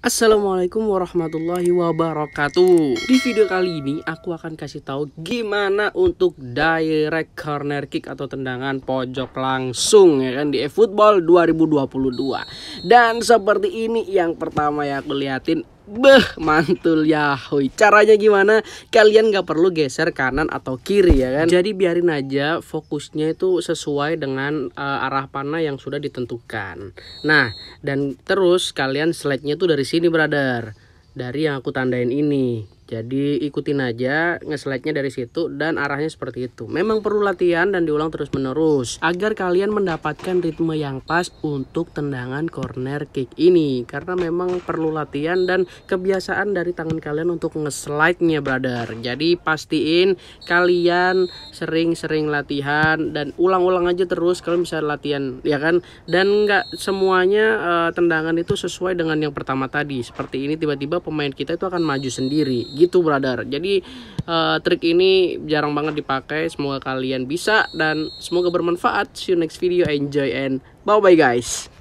Assalamualaikum warahmatullahi wabarakatuh Di video kali ini aku akan kasih tahu gimana untuk direct corner kick atau tendangan pojok langsung ya kan di eFootball 2022 Dan seperti ini yang pertama ya aku liatin Beh, mantul ya. Hoi, caranya gimana? Kalian gak perlu geser kanan atau kiri ya kan? Jadi biarin aja fokusnya itu sesuai dengan uh, arah panah yang sudah ditentukan. Nah, dan terus kalian slide-nya itu dari sini, brother. Dari yang aku tandain ini. Jadi ikutin aja ngeslide-nya dari situ dan arahnya seperti itu. Memang perlu latihan dan diulang terus-menerus agar kalian mendapatkan ritme yang pas untuk tendangan corner kick ini karena memang perlu latihan dan kebiasaan dari tangan kalian untuk ngeslide-nya, brother. Jadi pastiin kalian sering-sering latihan dan ulang-ulang aja terus kalian bisa latihan, ya kan? Dan nggak semuanya uh, tendangan itu sesuai dengan yang pertama tadi. Seperti ini tiba-tiba pemain kita itu akan maju sendiri gitu brother jadi uh, trik ini jarang banget dipakai semoga kalian bisa dan semoga bermanfaat see you next video enjoy and bye bye guys